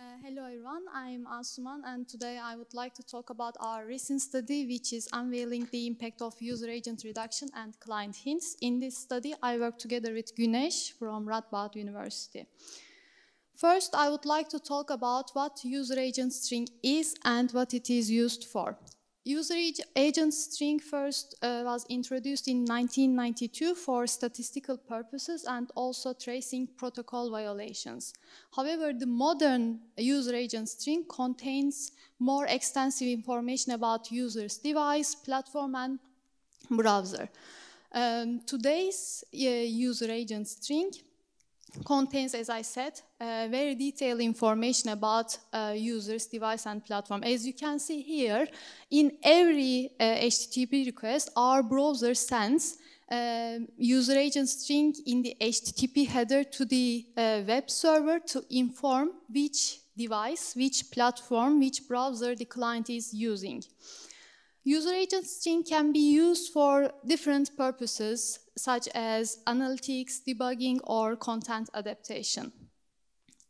Uh, hello everyone, I'm Asuman and today I would like to talk about our recent study which is unveiling the impact of user agent reduction and client hints. In this study I worked together with Gunesh from Radboud University. First I would like to talk about what user agent string is and what it is used for. User agent string first uh, was introduced in 1992 for statistical purposes and also tracing protocol violations. However, the modern user agent string contains more extensive information about user's device, platform, and browser. Um, today's uh, user agent string contains, as I said, uh, very detailed information about uh, users, device, and platform. As you can see here, in every uh, HTTP request, our browser sends uh, user agent string in the HTTP header to the uh, web server to inform which device, which platform, which browser the client is using. User agent string can be used for different purposes, such as analytics, debugging, or content adaptation.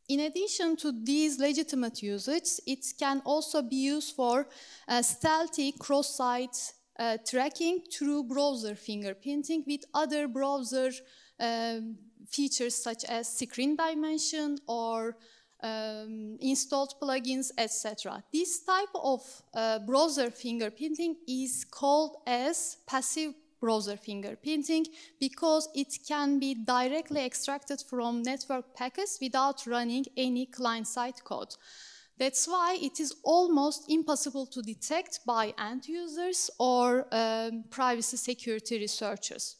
In addition to these legitimate usages, it can also be used for uh, stealthy cross-site uh, tracking through browser fingerprinting with other browser um, features such as screen dimension or um, installed plugins, etc. This type of uh, browser fingerprinting is called as passive browser fingerprinting because it can be directly extracted from network packets without running any client-side code. That's why it is almost impossible to detect by end users or um, privacy security researchers.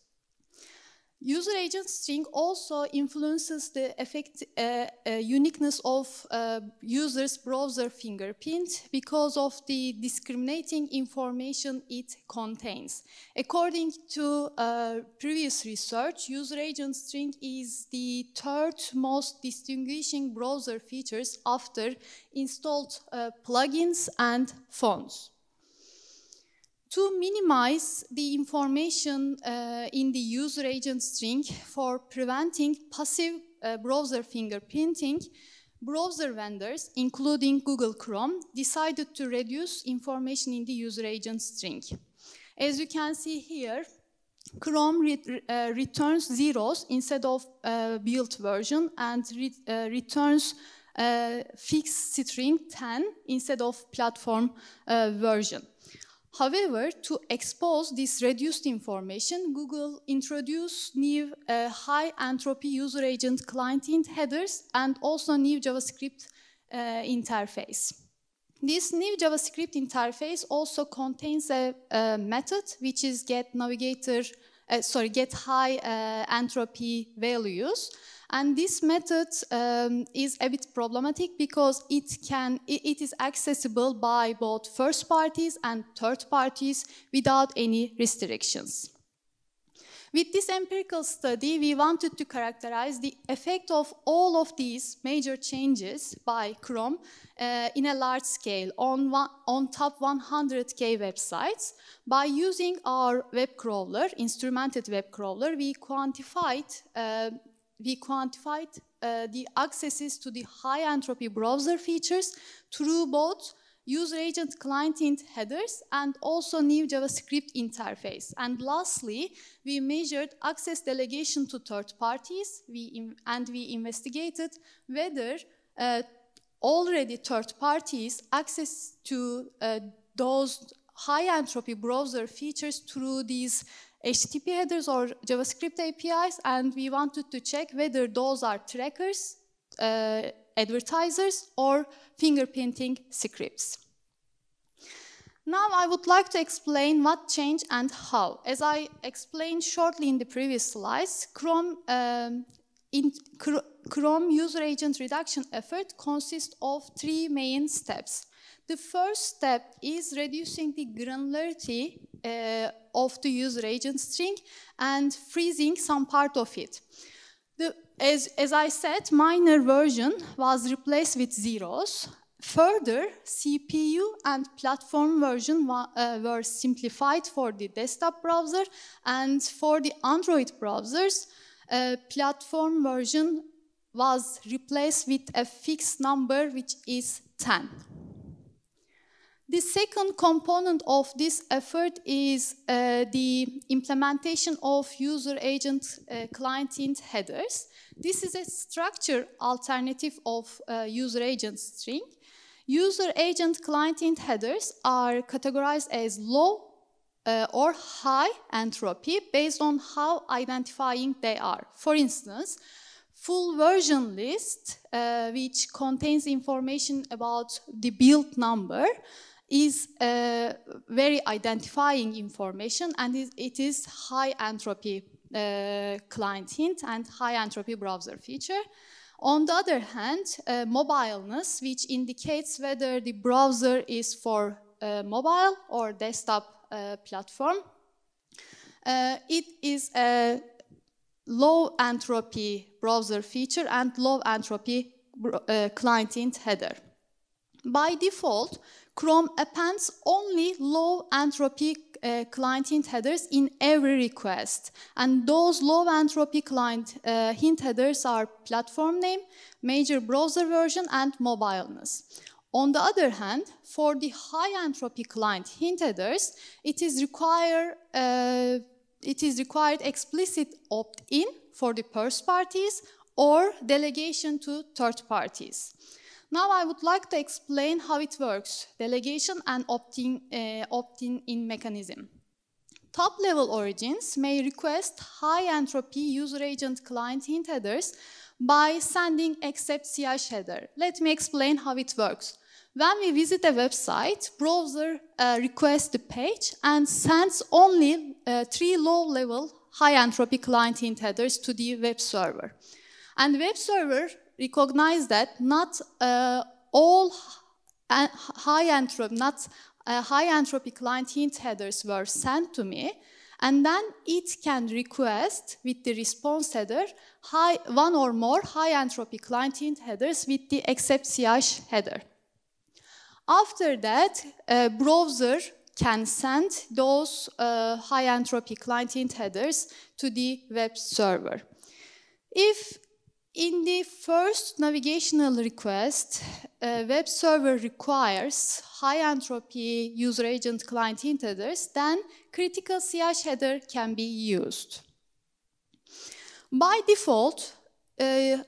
User agent string also influences the effect, uh, uh, uniqueness of uh, user's browser fingerprint because of the discriminating information it contains. According to uh, previous research, user agent string is the third most distinguishing browser features after installed uh, plugins and fonts to minimize the information uh, in the user agent string for preventing passive uh, browser fingerprinting, browser vendors, including Google Chrome, decided to reduce information in the user agent string. As you can see here, Chrome re uh, returns zeros instead of uh, build version and re uh, returns uh, fixed string 10 instead of platform version. However, to expose this reduced information, Google introduced new uh, high entropy user agent client int headers and also new JavaScript uh, interface. This new JavaScript interface also contains a, a method which is get navigator, uh, sorry, get high uh, entropy values. And this method um, is a bit problematic because it can it, it is accessible by both first parties and third parties without any restrictions. With this empirical study, we wanted to characterize the effect of all of these major changes by Chrome uh, in a large scale on, one, on top 100k websites. By using our web crawler, instrumented web crawler, we quantified uh, we quantified uh, the accesses to the high entropy browser features through both user agent client int headers and also new JavaScript interface. And lastly, we measured access delegation to third parties we and we investigated whether uh, already third parties access to uh, those high entropy browser features through these HTTP headers or JavaScript APIs, and we wanted to check whether those are trackers, uh, advertisers, or fingerprinting scripts. Now I would like to explain what changed and how. As I explained shortly in the previous slides, Chrome, um, in, Chrome user agent reduction effort consists of three main steps. The first step is reducing the granularity uh, of the user agent string and freezing some part of it. The, as, as I said, minor version was replaced with zeros. Further, CPU and platform version uh, were simplified for the desktop browser and for the Android browsers, uh, platform version was replaced with a fixed number which is 10. The second component of this effort is uh, the implementation of user agent uh, client int headers. This is a structure alternative of uh, user agent string. User agent client int headers are categorized as low uh, or high entropy based on how identifying they are. For instance, full version list, uh, which contains information about the build number, is uh, very identifying information and it is high entropy uh, client hint and high entropy browser feature. On the other hand, uh, mobileness, which indicates whether the browser is for uh, mobile or desktop uh, platform, uh, it is a low entropy browser feature and low entropy client hint header. By default, Chrome appends only low entropy uh, client hint headers in every request. And those low entropy client uh, hint headers are platform name, major browser version, and mobileness. On the other hand, for the high entropy client hint headers, it is require uh, it is required explicit opt-in for the first parties or delegation to third parties. Now I would like to explain how it works, delegation and opt-in uh, opt in mechanism. Top level origins may request high entropy user agent client hint headers by sending accept CH header. Let me explain how it works. When we visit a website, browser uh, requests the page and sends only uh, three low-level high entropy client hint headers to the web server. And web server recognize that not uh, all high entropy, not uh, high entropy client hint headers were sent to me. And then it can request with the response header high, one or more high entropy client hint headers with the accept CH header. After that, a browser can send those uh, high entropy client hint headers to the web server. If in the first navigational request, a uh, web server requires high entropy user agent client headers. then critical CH header can be used. By default, uh,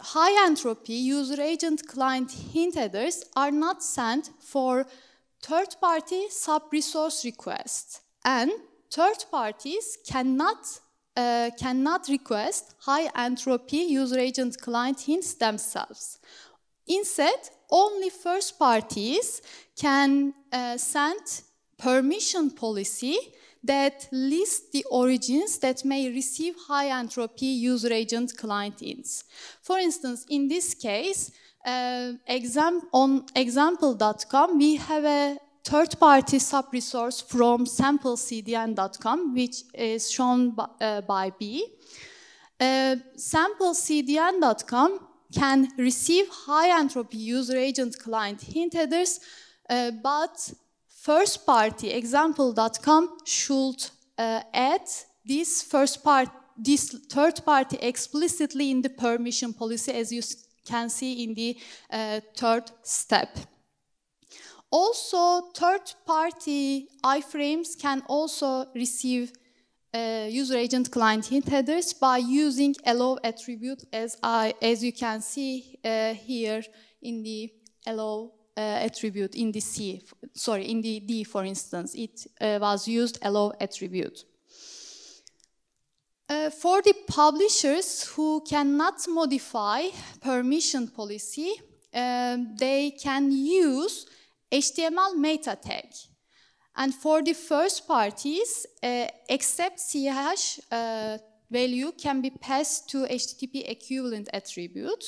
high entropy user agent client hint headers are not sent for third-party sub-resource requests, and third parties cannot uh, cannot request high entropy user agent client hints themselves. Instead, only first parties can uh, send permission policy that lists the origins that may receive high entropy user agent client hints. For instance, in this case, uh, exam on example.com, we have a third party sub resource from samplecdn.com, which is shown by, uh, by B. Uh, samplecdn.com can receive high entropy user agent client hint headers, uh, but first party example.com should uh, add this first part this third party explicitly in the permission policy as you can see in the uh, third step. Also, third-party iframes can also receive uh, user agent client hint headers by using allow attribute as I as you can see uh, here in the allow uh, attribute in the C sorry in the D for instance it uh, was used allow attribute. Uh, for the publishers who cannot modify permission policy, um, they can use HTML meta tag. And for the first parties, uh, except CHash uh, value can be passed to HTTP equivalent attribute.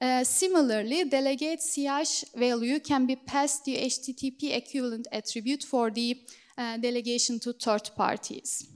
Uh, similarly, delegate CHash value can be passed to HTTP equivalent attribute for the uh, delegation to third parties.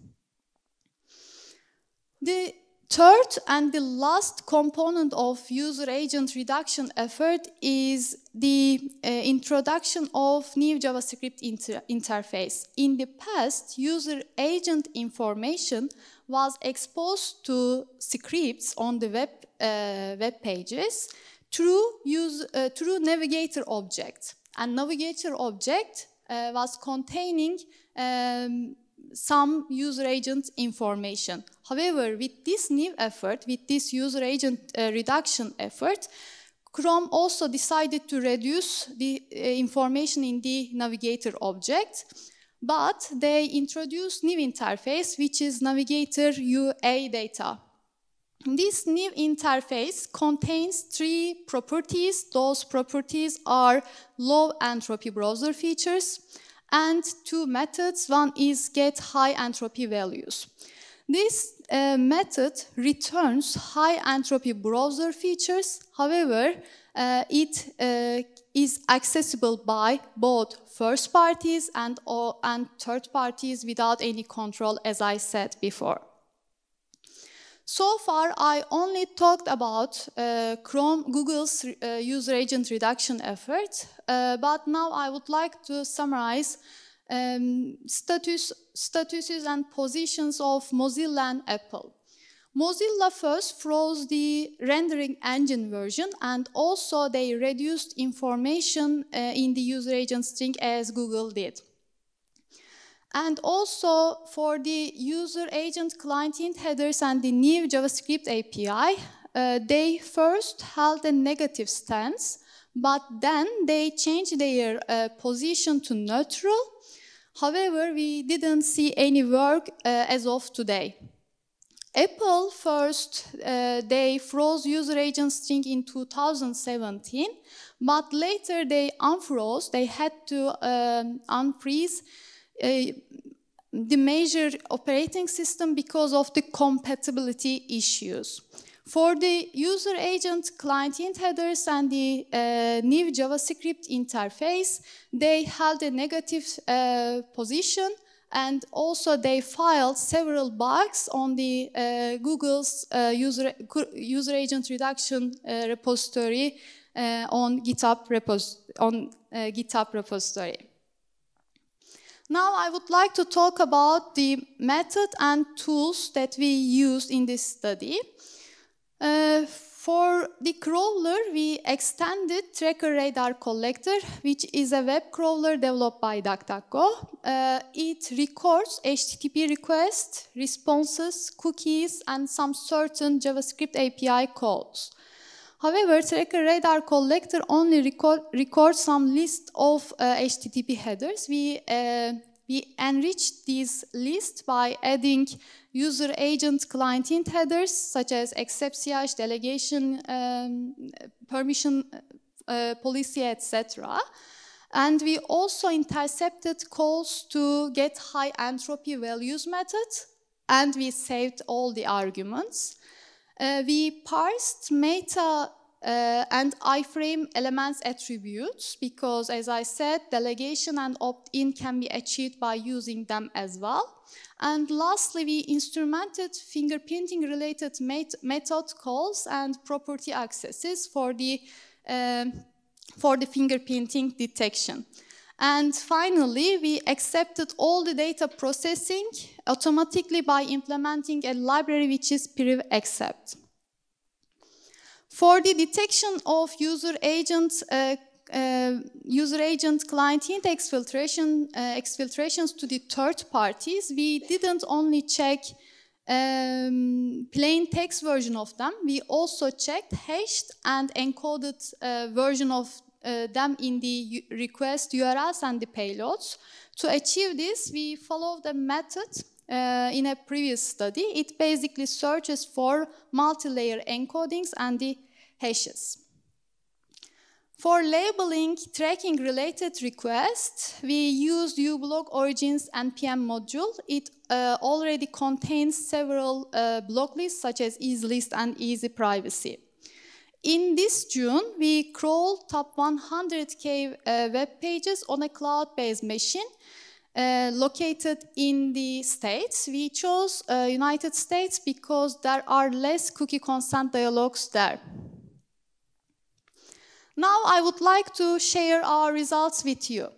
The Third and the last component of user agent reduction effort is the uh, introduction of new JavaScript inter interface. In the past, user agent information was exposed to scripts on the web, uh, web pages through, use, uh, through navigator object. And navigator object uh, was containing um, some user agent information. However, with this new effort, with this user agent uh, reduction effort, Chrome also decided to reduce the uh, information in the navigator object, but they introduced new interface, which is navigator UA data. This new interface contains three properties. Those properties are low entropy browser features, and two methods. One is get high entropy values. This uh, method returns high entropy browser features. However, uh, it uh, is accessible by both first parties and, all, and third parties without any control, as I said before. So far, I only talked about uh, Chrome, Google's uh, user agent reduction effort, uh, but now I would like to summarize um, status, statuses and positions of Mozilla and Apple. Mozilla first froze the rendering engine version and also they reduced information uh, in the user agent string as Google did and also for the user agent client int headers and the new JavaScript API, uh, they first held a negative stance, but then they changed their uh, position to neutral. However, we didn't see any work uh, as of today. Apple first, uh, they froze user agent string in 2017, but later they unfroze, they had to um, unfreeze the major operating system because of the compatibility issues. For the user agent, client int headers, and the uh, new JavaScript interface, they held a negative uh, position and also they filed several bugs on the uh, Google's uh, user, user agent reduction uh, repository uh, on GitHub, repos on, GitHub repository. Now I would like to talk about the method and tools that we used in this study. Uh, for the crawler, we extended Tracker Radar Collector, which is a web crawler developed by DuckDuckGo. Uh, it records HTTP requests, responses, cookies, and some certain JavaScript API calls. However, Tracker Radar Collector only record, records some list of uh, HTTP headers. We, uh, we this list by adding user agent client int headers such as accept CH, delegation, um, permission uh, policy, etc. And we also intercepted calls to get high entropy values method and we saved all the arguments uh, we parsed meta uh, and iframe elements attributes because, as I said, delegation and opt-in can be achieved by using them as well. And lastly, we instrumented fingerprinting related met method calls and property accesses for the, um, for the fingerprinting detection. And finally, we accepted all the data processing automatically by implementing a library which is priv accept. For the detection of user agent, uh, uh, user agent client hint exfiltration, uh, exfiltrations to the third parties, we didn't only check um, plain text version of them, we also checked hashed and encoded uh, version of uh, them in the request URLs and the payloads. To achieve this, we follow the method uh, in a previous study, it basically searches for multi-layer encodings and the hashes. For labeling tracking related requests, we used uBlock origins NPM module. It uh, already contains several uh, block lists such as EaseList and EasyPrivacy. In this June, we crawled top 100K uh, web pages on a cloud-based machine uh, located in the states. We chose uh, United States because there are less cookie consent dialogues there. Now I would like to share our results with you.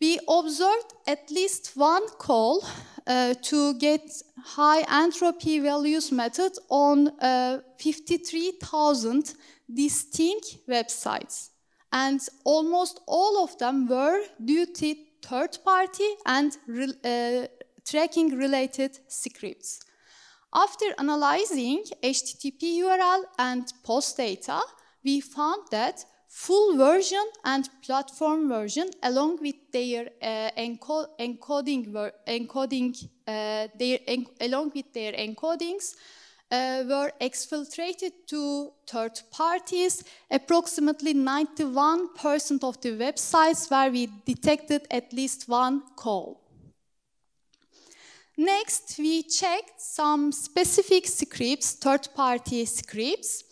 We observed at least one call uh, to get high entropy values method on uh, 53,000 distinct websites. And almost all of them were due to third party and re uh, tracking related scripts. After analyzing HTTP URL and post data, we found that full version and platform version along with their uh, enco encoding, encoding uh, their en along with their encodings uh, were exfiltrated to third parties. Approximately 91% of the websites where we detected at least one call. Next, we checked some specific scripts, third-party scripts,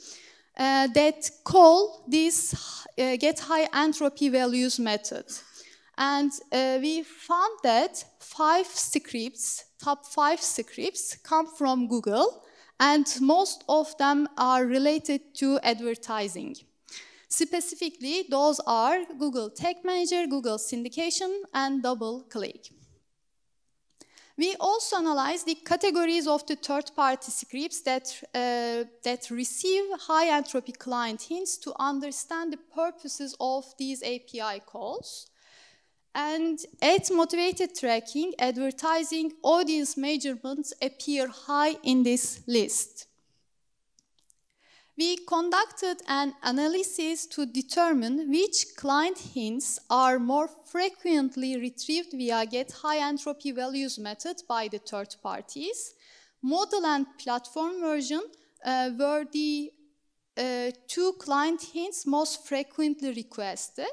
uh, that call this uh, get high entropy values method. And uh, we found that five scripts, top five scripts, come from Google, and most of them are related to advertising. Specifically, those are Google Tag Manager, Google Syndication, and DoubleClick. We also analyze the categories of the third-party scripts that, uh, that receive high entropy client hints to understand the purposes of these API calls. And ad motivated tracking, advertising, audience measurements appear high in this list. We conducted an analysis to determine which client hints are more frequently retrieved via Get High Entropy Values method by the third parties. Model and platform version uh, were the uh, two client hints most frequently requested.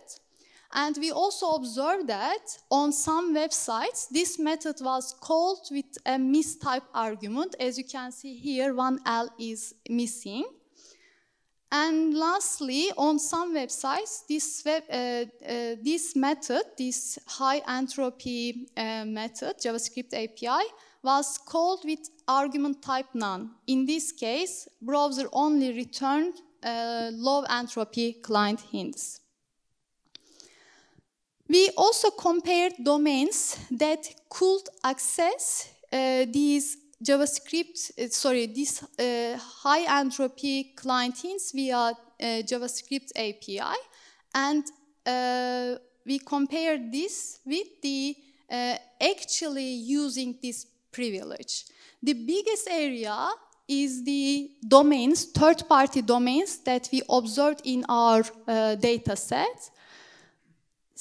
And we also observed that on some websites, this method was called with a mistype argument. As you can see here, one L is missing. And lastly, on some websites, this, web, uh, uh, this method, this high entropy uh, method, JavaScript API, was called with argument type none. In this case, browser only returned uh, low entropy client hints. We also compared domains that could access uh, these JavaScript, uh, sorry, these uh, high entropy clientines via uh, JavaScript API. And uh, we compared this with the uh, actually using this privilege. The biggest area is the domains, third-party domains that we observed in our data set.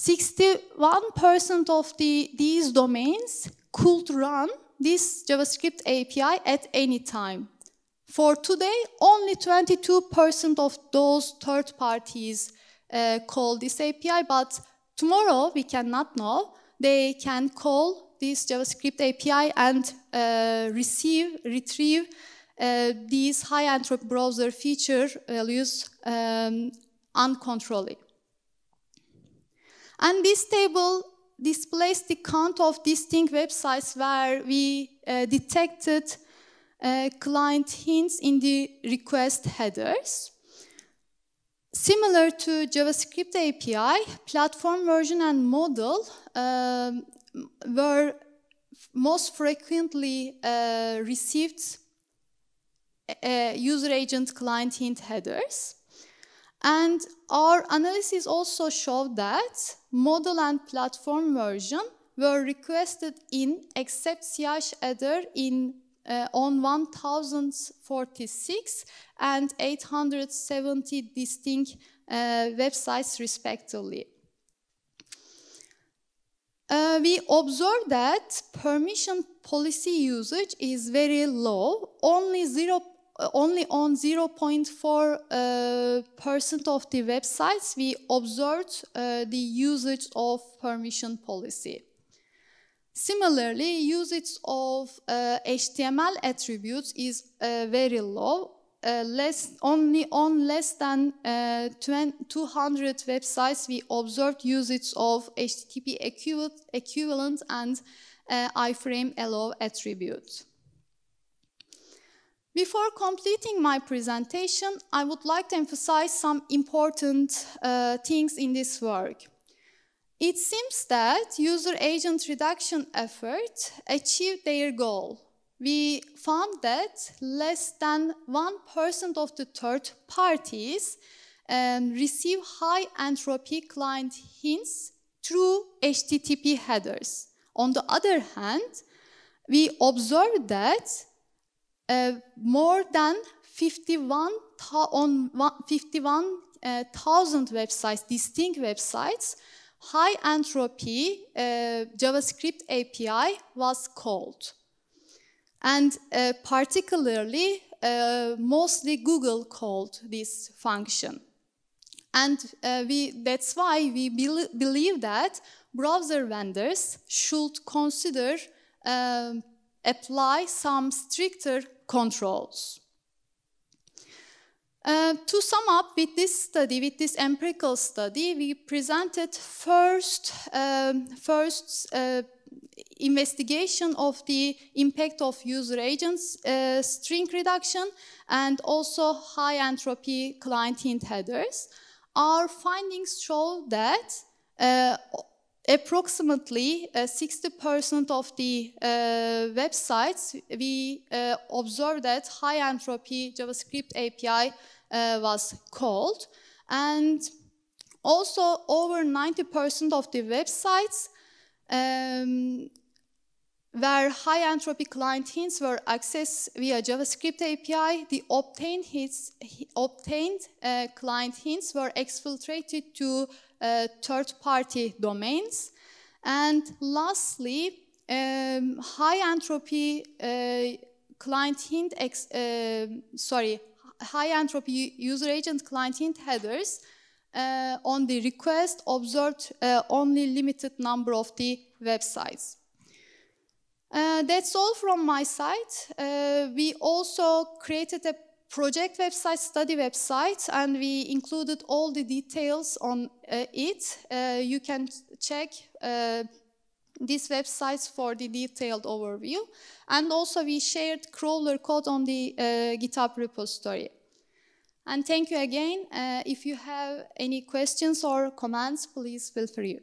61% of the, these domains could run this JavaScript API at any time. For today, only 22% of those third parties uh, call this API, but tomorrow we cannot know. They can call this JavaScript API and uh, receive, retrieve uh, these high entropy browser feature values uh, um, uncontrollably. And this table displays the count of distinct websites where we uh, detected uh, client hints in the request headers. Similar to JavaScript API, platform version and model um, were most frequently uh, received uh, user agent client hint headers. And our analysis also showed that model and platform version were requested in except CH header in uh, on 1046 and 870 distinct uh, websites respectively. Uh, we observe that permission policy usage is very low. Only 0 uh, only on 0.4 uh, percent of the websites we observed uh, the usage of permission policy. Similarly, usage of uh, HTML attributes is uh, very low, uh, less, only on less than 200 websites we observed usage of HTTP equivalent and iframe allow attributes. Before completing my presentation, I would like to emphasize some important uh, things in this work. It seems that user agent reduction efforts achieved their goal. We found that less than 1% of the third parties um, receive high entropy client hints through HTTP headers. On the other hand, we observed that uh, more than 51,000 uh, websites, distinct websites, high entropy uh, JavaScript API was called. And uh, particularly, mostly Google called this function. And uh, we, that's why we be believe that browser vendors should consider um, apply some stricter controls. Uh, to sum up with this study, with this empirical study, we presented first, um, first uh, investigation of the impact of user agents, uh, string reduction, and also high entropy client headers. Our findings show that uh, approximately 60% uh, of the uh, websites, we uh, observed that high entropy JavaScript API was called. And also over 90% of the websites um, where high entropy client hints were accessed via JavaScript API, the obtained, hits, obtained uh, client hints were exfiltrated to uh, third-party domains. And lastly, um, high entropy uh, client hint, ex, um, sorry, high entropy user agent client hint headers uh, on the request observed uh, only limited number of the websites. Uh, that's all from my side. Uh, we also created a project website, study website, and we included all the details on uh, it. Uh, you can check uh, these websites for the detailed overview. And also we shared crawler code on the uh, GitHub repository. And thank you again. if you have any questions or comments, please feel free.